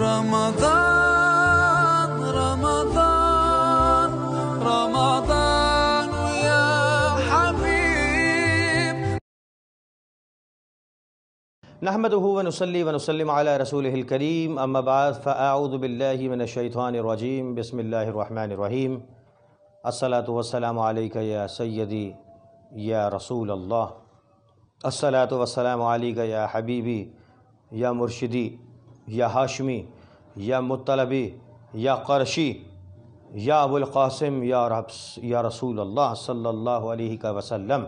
رمضان رمضان رمضان يا حبيب نحمده ونصلي ونسلم على رسوله الكريم أما بعد فأعوذ بالله من الشيطان الرجيم بسم الله الرحمن الرحيم الصلاة والسلام عليك يا سيدي يا رسول الله الصلاة والسلام عليك يا حبيبي يا مرشدي या हाशमी या मुतलबी या करशी या कासिम या रब्स या रसूल अल्लाह सल्लल्लाहु अलैहि वसल्लम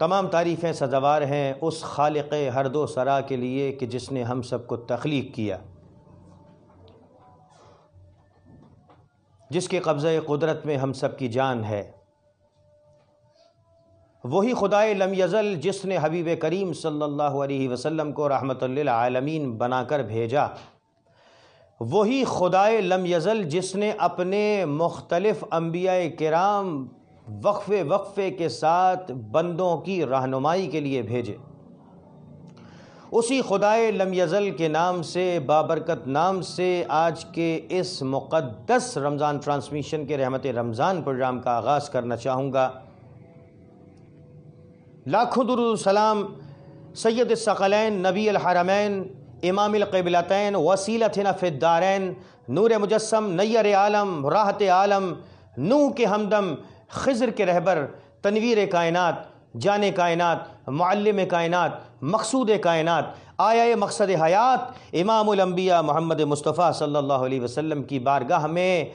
तमाम तारीफ़ें सजावार हैं उस खालिक हर दो सरा के लिए कि जिसने हम सबको तख्लीक किया जिसके कब्ज़ कुदरत में हम सब की जान है वही खुदाए लम यज़ल जिसने हबीब करीम सल्लल्लाहु अलैहि वसल्लम को रहमत आलमीन बनाकर भेजा वही खुदा लम यज़ल जिसने अपने मुख्तलफ़ अम्बिया कराम वक्फ़े वक्फ़े के साथ बंदों की रहनुमाई के लिए भेजे उसी खुदाए लम यज़ल के नाम से बाबरकत नाम से आज के इस मुक़दस रमज़ान ट्रांसमिशन के रहमत रमज़ान प्रोग्राम का आगाज़ करना चाहूँगा लाखों दुरुसलाम सैद सकलैन नबी हरमैन इमाम कबलतैन वसीलतिन नफ़ारैन नूर मुजस्म नैर आलम राहत आलम नू के हमदम खज़र के रहबर तनवीर कायनत जान कायनत मालम कायनत मकसूद कायनत आया मकसद हयात इमामबिया मोहम्मद मुस्तफ़ा सल्ला वसलम की बारगाह में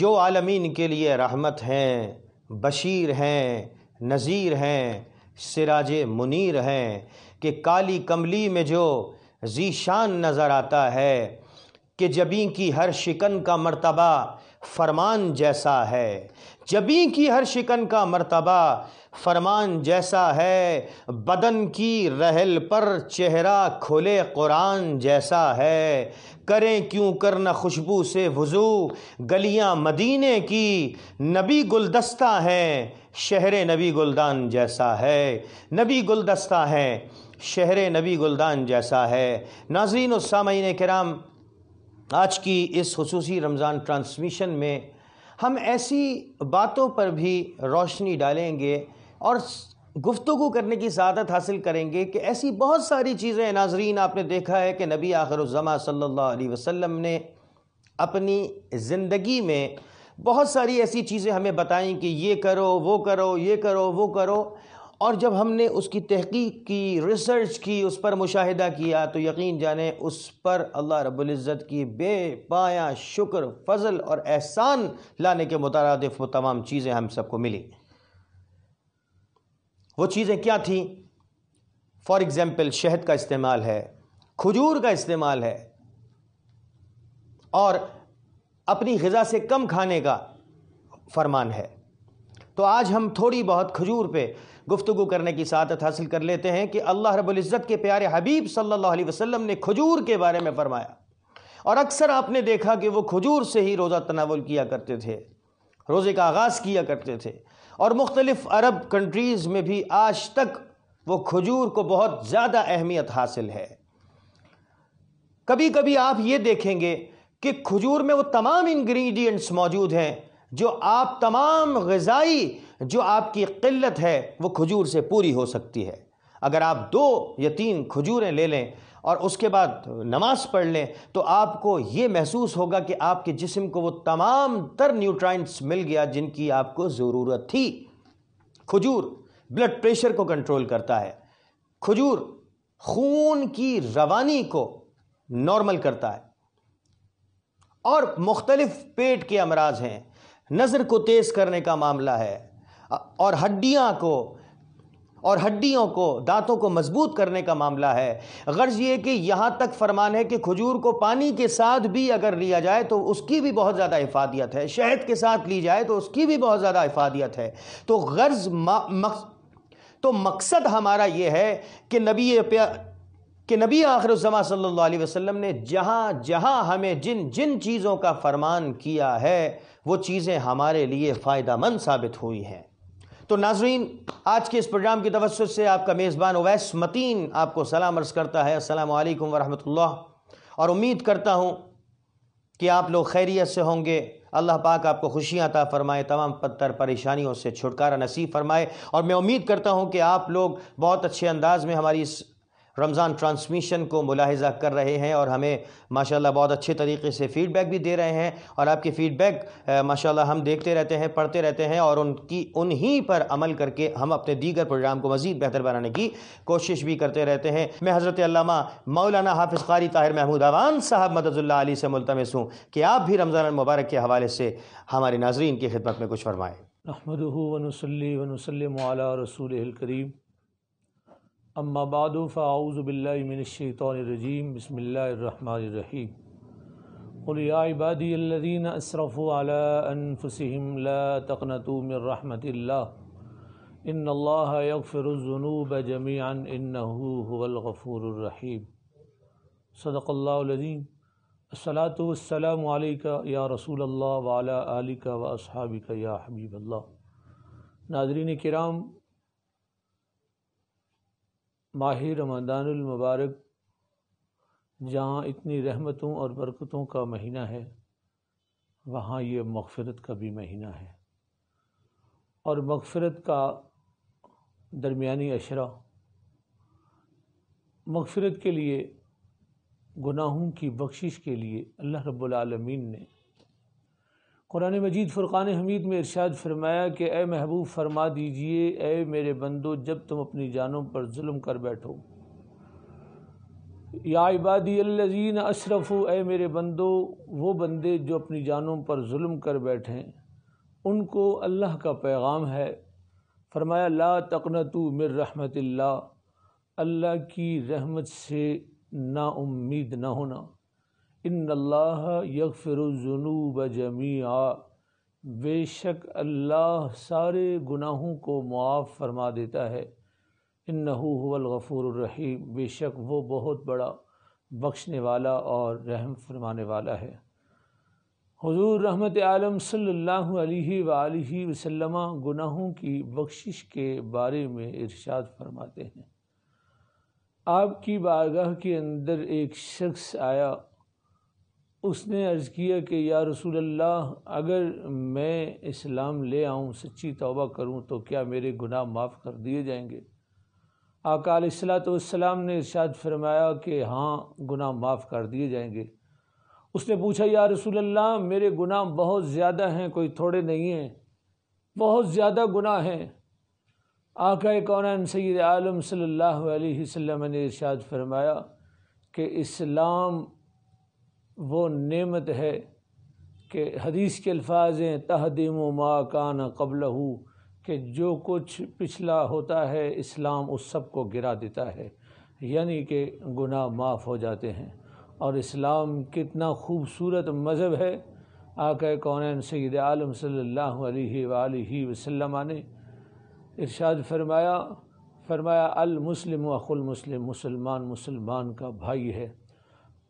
जो आलमीन के लिए रहमत हैं बशीर हैं नज़ीर हैं सिराज मुनीर हैं कि काली कमली में जो जीशान नज़र आता है कि जबी की हर शिकन का मर्तबा फरमान जैसा है जबी की हर शिकन का मर्तबा फरमान जैसा है बदन की रहल पर चेहरा खोले कुरान जैसा है करें क्यों करना खुशबू से वज़ू गलियां मदीने की नबी गुलदस्ता हैं शहर नबी गुलदान जैसा है नबी गुलदस्ता है शहर नबी गुलदान जैसा है नाजरीन उसमीन कराम आज की इस खसूसी रमज़ान ट्रांसमिशन में हम ऐसी बातों पर भी रोशनी डालेंगे और गुफ्तु करने की सदत हासिल करेंगे कि ऐसी बहुत सारी चीज़ें नाजरीन आपने देखा है कि नबी उज़मा सल्ला वसम ने अपनी ज़िंदगी में बहुत सारी ऐसी चीज़ें हमें बताएं कि ये करो वो करो ये करो वो करो और जब हमने उसकी तहकीक की रिसर्च की उस पर मुशाहिदा किया तो यकीन जाने उस पर अल्लाह रबुल्जत की बेपाया शुक्र फजल और एहसान लाने के मुतरद वो तमाम चीज़ें हम सबको मिली वो चीज़ें क्या थी फॉर एग्ज़ाम्पल शहद का इस्तेमाल है खजूर का इस्तेमाल है और अपनी गज़ा से कम खाने का फरमान है तो आज हम थोड़ी बहुत खजूर पे गुफ्तु करने की सादत हासिल कर लेते हैं कि अल्लाह रबुल्ज़त के प्यारे हबीब सल्लल्लाहु अलैहि वसल्लम ने खजूर के बारे में फरमाया और अक्सर आपने देखा कि वो खजूर से ही रोज़ा तनावल किया करते थे रोज़े का आगाज़ किया करते थे और मुख्तलिफ़ अरब कंट्रीज़ में भी आज तक वो खजूर को बहुत ज़्यादा अहमियत हासिल है कभी कभी आप ये देखेंगे कि खजूर में वो तमाम इंग्रेडिएंट्स मौजूद हैं जो आप तमाम गज़ाई जो आपकी किल्लत है वो खजूर से पूरी हो सकती है अगर आप दो या तीन खजूरें ले लें और उसके बाद नमाज पढ़ लें तो आपको ये महसूस होगा कि आपके जिस्म को वो तमाम तर न्यूट्राइंट्स मिल गया जिनकी आपको ज़रूरत थी खजूर ब्लड प्रेशर को कंट्रोल करता है खजूर खून की रवानी को नॉर्मल करता है और मुख्तलिफ पेट के अमराज हैं नज़र को तेज़ करने का मामला है और हड्डियाँ को और हड्डियों को दांतों को मजबूत करने का मामला है गर्ज ये कि यहाँ तक फरमान है कि खजूर को पानी के साथ भी अगर लिया जाए तो उसकी भी बहुत ज़्यादा इफादियत है शहद के साथ ली जाए तो उसकी भी बहुत ज़्यादा इफादियत है तो गर्ज तो मकसद हमारा ये है कि नबी कि नबी आखिर उज़मा सल्लल्लाहु अलैहि वसल्लम ने जहाँ जहाँ हमें जिन जिन चीज़ों का फरमान किया है वो चीज़ें हमारे लिए फ़ायदा मंद साबित हुई हैं तो नाजरीन आज के इस प्रोग्राम की तवसत से आपका मेज़बान ओवैस मतीन आपको सलाम अर्ज़ करता है असलम वालेकुम और उम्मीद करता हूँ कि आप लोग खैरियत से होंगे अल्लाह पाक आपको खुशियाँ अता फ़रमाए तमाम पत्थर परेशानियों से छुटकारा नसीब फरमाए और मैं उम्मीद करता हूँ कि आप लोग बहुत अच्छे अंदाज में हमारी इस रमज़ान ट्रांसमिशन को मुलाहजा कर रहे हैं और हमें माशाल्लाह बहुत अच्छे तरीके से फ़ीडबैक भी दे रहे हैं और आपके फ़ीडबैक माशाल्लाह हम देखते रहते हैं पढ़ते रहते हैं और उनकी उन्हीं पर अमल करके हम अपने दीगर प्रोग्राम को मज़ीद बेहतर बनाने की कोशिश भी करते रहते हैं मैं हज़रत मौलाना हाफिज़ कारी ताहिर महमूद अवान साहब मददुल्ला अली से मुलतमस हूँ कि आप भी रमज़ान मुबारक के हवाले से हमारे नाजरीन की खिदमत में कुछ फरमाएँ नहमद वनसली वनसलम रसूल करीम अम्मा फ़ाऊज़बिल्लिमिनशैतरजीम बसमीम क़लियाबादीन असरफ़ालफ़सम ला तकनतुमरहमतिल्ला इन्फ़िरज़नूब सदक़ल्लाज़ीम असलातम या रसूल वाला आलिका व असहाबिका या हबीबल्ला नाजरीन कराम माह रमदानमबारक जहाँ इतनी रहमतों और बरकतों का महीना है वहाँ ये मगफ़रत का भी महीना है और मगफ़रत का दरमिया अशरा मगफ़रत के लिए गुनाहों की बख्शिश के लिए अल्लाह रब्बुल रबालमीन ने कुरान मजीद फ़ुर्क़ान हमीद में इरशाद फरमाया कि ए महबूब फरमा दीजिए ए मेरे बंदो जब तुम अपनी जानों पर म कर बैठो या इबादी अल्लजीन अशरफ़ ए मेरे बंदो वो बंदे जो अपनी जानों पर म कर बैठें उनको अल्लाह का पैगाम है फरमाया ला तकन तो मिर रहमत अल्लाह की रहमत से उम्मीद ना होना इन अल्लाह यकफ़िरजनूब जमीआ बेशक अल्लाह सारे गुनाहों को मुआफ़ फरमा देता है इन्नहुवलगफ़ूररहीम बेशक वो बहुत बड़ा बख्शने वाला और रहम फरमाने वाला है हजूर रहमत आलम सल्ला वसलम गुनाहों की बख्शिश के बारे में इर्शाद फरमाते हैं आपकी बारगाह के अंदर एक शख्स आया उसने अर्ज़ किया कि या रसूल अल्लाह अगर मैं इस्लाम ले आऊँ सच्ची तौबा करूँ तो क्या मेरे गुनाह माफ़ कर दिए जाएंगे आकाल सलाम ने इर्शाद फरमाया कि हाँ गुनाह माफ़ कर दिए जाएंगे उसने पूछा या रसूल अल्लाह मेरे गुनाह बहुत ज़्यादा हैं कोई थोड़े नहीं हैं बहुत ज़्यादा गुनाह हैं आका कौन सैद आलम सल्लल्लाहु अलैहि वसल्लम ने इर्शाद फरमाया कि इस्लाम वो नेमत है कि हदीस के अल्फाज हैं तहदीम मा कान कबल कि जो कुछ पिछला होता है इस्लाम उस सब को गिरा देता है यानी कि गुनाह माफ़ हो जाते हैं और इस्लाम कितना खूबसूरत मज़हब है आका कौन सैद आलम सल्ला वसम ने इरशाद फरमाया फरमाया अलमुस्लिम अखुल मुस्लिम मुसलमान मुसलमान का भाई है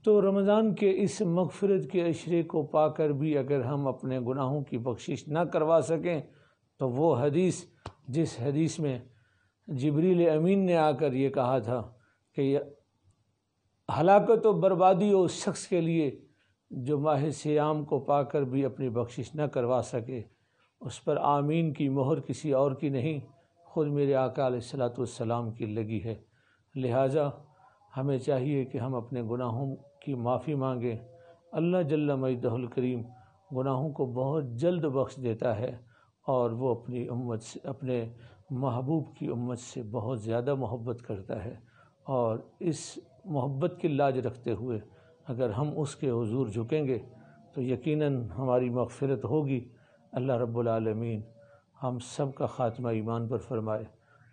तो रमज़ान के इस मगफरत के अशरे को पाकर भी अगर हम अपने गुनाहों की बख्शिश ना करवा सकें तो वो हदीस जिस हदीस में जबरील अमीन ने आकर ये कहा था कि हलाकत व बर्बादी उस शख्स के लिए जो माह सियाम को पाकर भी अपनी बख्शिश न करवा सके उस पर आमीन की मोहर किसी और की नहीं ख़ुद मेरे आका सलात की लगी है लिहाजा हमें चाहिए कि हम अपने गुनाहों की माफ़ी मांगें अल्लाह जल्ला मजदहुल करीम गुनाहों को बहुत जल्द बख्श देता है और वो अपनी उम्मत से अपने महबूब की उम्मत से बहुत ज़्यादा मोहब्बत करता है और इस मोहब्बत की लाज रखते हुए अगर हम उसके हजूर झुकेंगे तो यकीनन हमारी मगफरत होगी अल्लाह रब्लमीन हम सब का ख़ात्मा ईमान पर फरमाए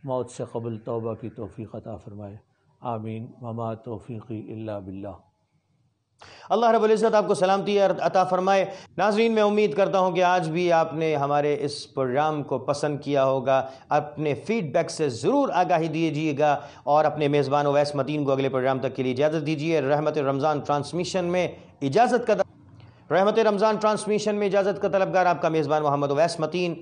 मौत से कबल तोबा की तोफ़ी अता फ़रमाए आमीन ममा तोफ़ी अल्ला बिल्ला अल्लाह रबुल्ज़त आपको सलामती अता फ़रमाए नाजरीन मैं उम्मीद करता हूँ कि आज भी आपने हमारे इस प्रोग्राम को पसंद किया होगा अपने फ़ीडबैक से ज़रूर आगाही दीजिएगा और अपने मेज़बान वैस मदीन को अगले प्रोग्राम तक के लिए इजाज़त दीजिए रहमत रमज़ान ट्रांसमिशन में इजाज़त का रहमत रमज़ान ट्रांसमिशन में इजाज़त का तलबगार आपका मेज़बान मोहम्मद वैस मतीन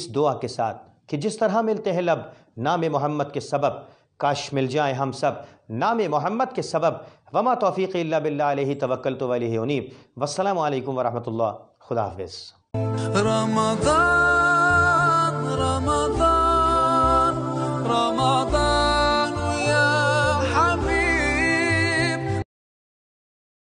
इस दुआ के साथ कि जिस तरह मिलते हैं लब नाम मोहम्मद के सबब काश मिल जाए हम सब नाम मोहम्मद के सबब वमा तोफ़ी बिल्ला तवक्ल तो वाली उनीब वसलम वरहमल खुदा रमदान रमदान रमदान